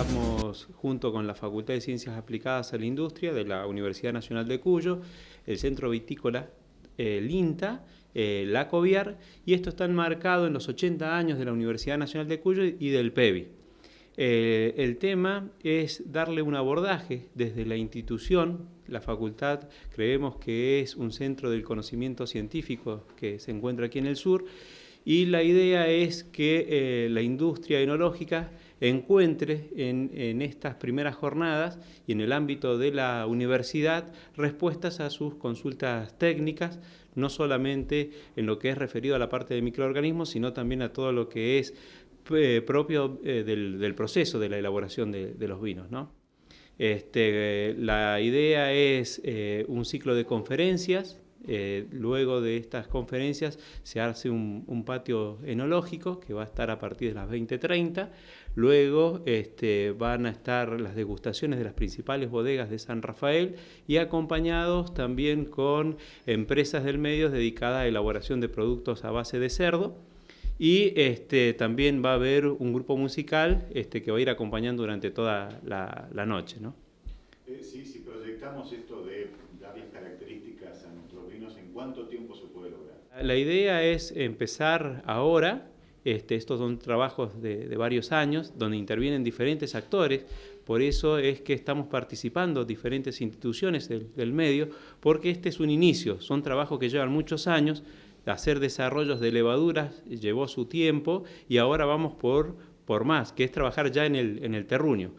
Estamos junto con la Facultad de Ciencias Aplicadas a la Industria de la Universidad Nacional de Cuyo, el Centro Vitícola el eh, INTA, el eh, ACOVIAR, y esto está enmarcado en los 80 años de la Universidad Nacional de Cuyo y del PEBI. Eh, el tema es darle un abordaje desde la institución. La facultad creemos que es un centro del conocimiento científico que se encuentra aquí en el sur y la idea es que la industria enológica encuentre en, estas primeras jornadas y en el ámbito de la universidad respuestas a sus consultas técnicas, no solamente en lo que es referido a la parte de microorganismos, sino también a todo lo que es eh, propio eh, del, proceso de la elaboración de, los vinos. ¿no? Este, eh, la idea es un ciclo de conferencias eh, luego de estas conferencias se hace un, patio enológico que va a estar a partir de las 20.30. Luego este, van a estar las degustaciones de las principales bodegas de San Rafael y acompañados también con empresas del medio dedicadas a elaboración de productos a base de cerdo. Y este, también va a haber un grupo musical este, que va a ir acompañando durante toda la, noche. ¿no? Eh, si proyectamos esto de varias características cuánto tiempo se puede lograr? La idea es empezar ahora. Este, estos son trabajos de, varios años donde intervienen diferentes actores, por eso es que estamos participando diferentes instituciones del, medio, porque este es un inicio, son trabajos que llevan muchos años, hacer desarrollos de levaduras llevó su tiempo y ahora vamos por, por más, que es trabajar ya en el, en el terruño.